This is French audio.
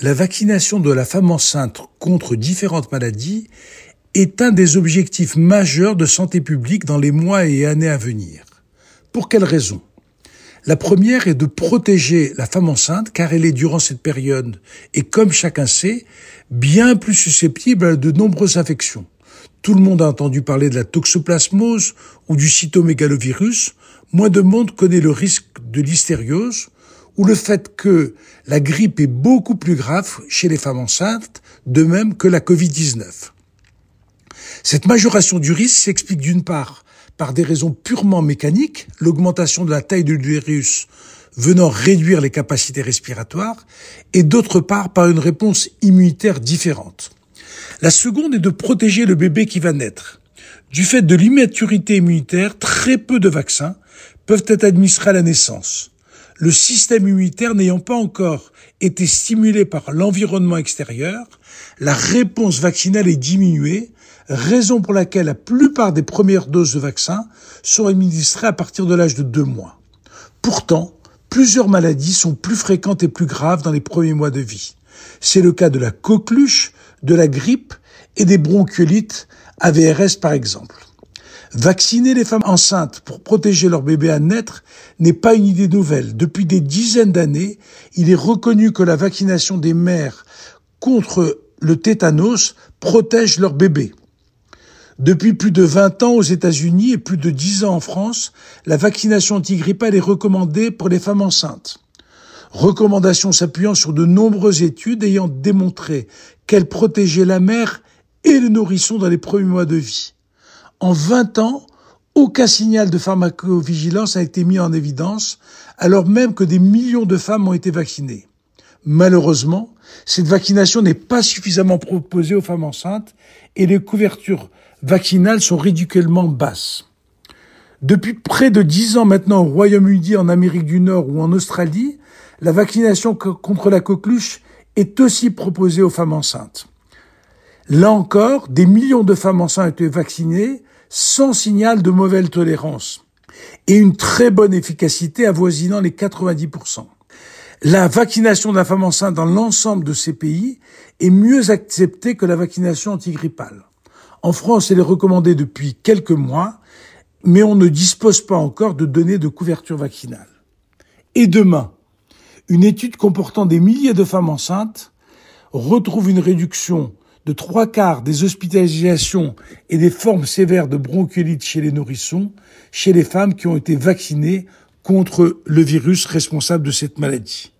La vaccination de la femme enceinte contre différentes maladies est un des objectifs majeurs de santé publique dans les mois et années à venir. Pour quelles raisons La première est de protéger la femme enceinte car elle est durant cette période, et comme chacun sait, bien plus susceptible à de nombreuses infections. Tout le monde a entendu parler de la toxoplasmose ou du cytomégalovirus, moins de monde connaît le risque de l'hystériose, ou le fait que la grippe est beaucoup plus grave chez les femmes enceintes, de même que la Covid-19. Cette majoration du risque s'explique d'une part par des raisons purement mécaniques, l'augmentation de la taille du virus venant réduire les capacités respiratoires, et d'autre part par une réponse immunitaire différente. La seconde est de protéger le bébé qui va naître. Du fait de l'immaturité immunitaire, très peu de vaccins peuvent être administrés à la naissance le système immunitaire n'ayant pas encore été stimulé par l'environnement extérieur, la réponse vaccinale est diminuée, raison pour laquelle la plupart des premières doses de vaccins sont administrées à partir de l'âge de deux mois. Pourtant, plusieurs maladies sont plus fréquentes et plus graves dans les premiers mois de vie. C'est le cas de la coqueluche, de la grippe et des bronchiolites, AVRS par exemple. Vacciner les femmes enceintes pour protéger leur bébé à naître n'est pas une idée nouvelle. Depuis des dizaines d'années, il est reconnu que la vaccination des mères contre le tétanos protège leur bébé. Depuis plus de 20 ans aux États-Unis et plus de 10 ans en France, la vaccination antigrippale est recommandée pour les femmes enceintes. Recommandation s'appuyant sur de nombreuses études ayant démontré qu'elle protégeait la mère et le nourrisson dans les premiers mois de vie. En 20 ans, aucun signal de pharmacovigilance n'a été mis en évidence, alors même que des millions de femmes ont été vaccinées. Malheureusement, cette vaccination n'est pas suffisamment proposée aux femmes enceintes et les couvertures vaccinales sont ridiculement basses. Depuis près de dix ans maintenant au Royaume-Uni, en Amérique du Nord ou en Australie, la vaccination contre la coqueluche est aussi proposée aux femmes enceintes. Là encore, des millions de femmes enceintes ont été vaccinées sans signal de mauvaise tolérance et une très bonne efficacité avoisinant les 90%. La vaccination de la femme enceinte dans l'ensemble de ces pays est mieux acceptée que la vaccination antigrippale. En France, elle est recommandée depuis quelques mois, mais on ne dispose pas encore de données de couverture vaccinale. Et demain, une étude comportant des milliers de femmes enceintes retrouve une réduction de trois quarts des hospitalisations et des formes sévères de bronchiolite chez les nourrissons, chez les femmes qui ont été vaccinées contre le virus responsable de cette maladie.